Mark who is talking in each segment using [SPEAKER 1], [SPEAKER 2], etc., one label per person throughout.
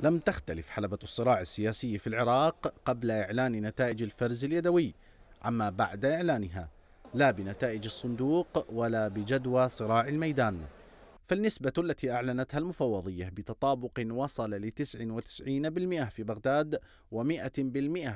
[SPEAKER 1] لم تختلف حلبة الصراع السياسي في العراق قبل إعلان نتائج الفرز اليدوي عما بعد إعلانها لا بنتائج الصندوق ولا بجدوى صراع الميدان فالنسبة التي أعلنتها المفوضية بتطابق وصل ل 99% في بغداد و 100%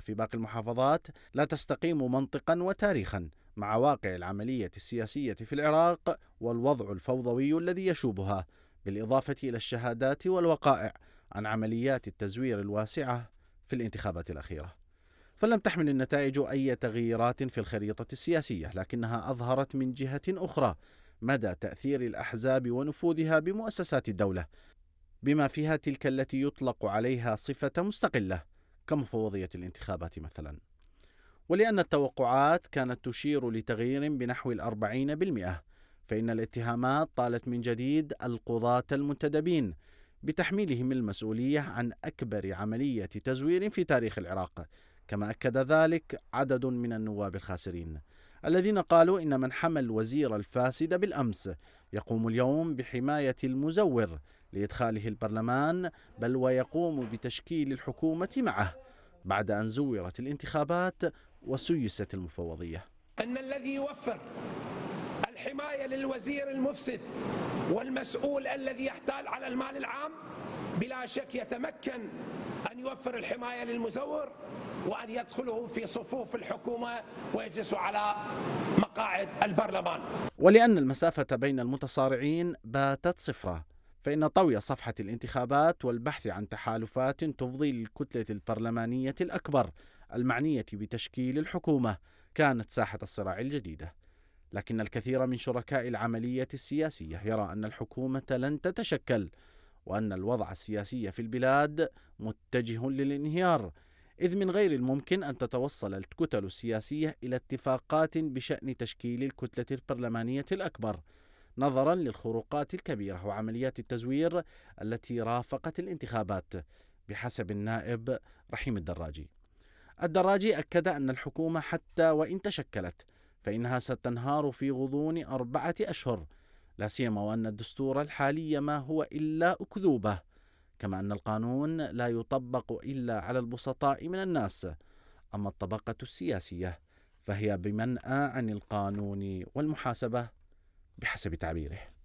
[SPEAKER 1] في باقي المحافظات لا تستقيم منطقا وتاريخا مع واقع العملية السياسية في العراق والوضع الفوضوي الذي يشوبها بالإضافة إلى الشهادات والوقائع عن عمليات التزوير الواسعة في الانتخابات الأخيرة فلم تحمل النتائج أي تغييرات في الخريطة السياسية لكنها أظهرت من جهة أخرى مدى تأثير الأحزاب ونفوذها بمؤسسات الدولة بما فيها تلك التي يطلق عليها صفة مستقلة كمفوضية الانتخابات مثلا ولأن التوقعات كانت تشير لتغيير بنحو الأربعين بالمئة فإن الاتهامات طالت من جديد القضاة المنتدبين بتحميلهم المسؤولية عن أكبر عملية تزوير في تاريخ العراق كما أكد ذلك عدد من النواب الخاسرين الذين قالوا إن من حمى الوزير الفاسد بالأمس يقوم اليوم بحماية المزور لإدخاله البرلمان بل ويقوم بتشكيل الحكومة معه بعد أن زورت الانتخابات وسيست المفوضية
[SPEAKER 2] أن الذي يوفر الحماية للوزير المفسد والمسؤول الذي يحتال على المال العام بلا شك يتمكن أن يوفر الحماية للمزور وأن يدخله في صفوف الحكومة ويجلس على مقاعد البرلمان
[SPEAKER 1] ولأن المسافة بين المتصارعين باتت صفرة فإن طوي صفحة الانتخابات والبحث عن تحالفات تفضي للكتلة البرلمانية الأكبر المعنية بتشكيل الحكومة كانت ساحة الصراع الجديدة لكن الكثير من شركاء العملية السياسية يرى أن الحكومة لن تتشكل وأن الوضع السياسي في البلاد متجه للانهيار إذ من غير الممكن أن تتوصل الكتل السياسية إلى اتفاقات بشأن تشكيل الكتلة البرلمانية الأكبر نظرا للخروقات الكبيرة وعمليات التزوير التي رافقت الانتخابات بحسب النائب رحيم الدراجي الدراجي أكد أن الحكومة حتى وإن تشكلت فإنها ستنهار في غضون أربعة أشهر لا سيما وأن الدستور الحالي ما هو إلا أكذوبة كما أن القانون لا يطبق إلا على البسطاء من الناس أما الطبقة السياسية فهي بمنأى عن القانون والمحاسبة بحسب تعبيره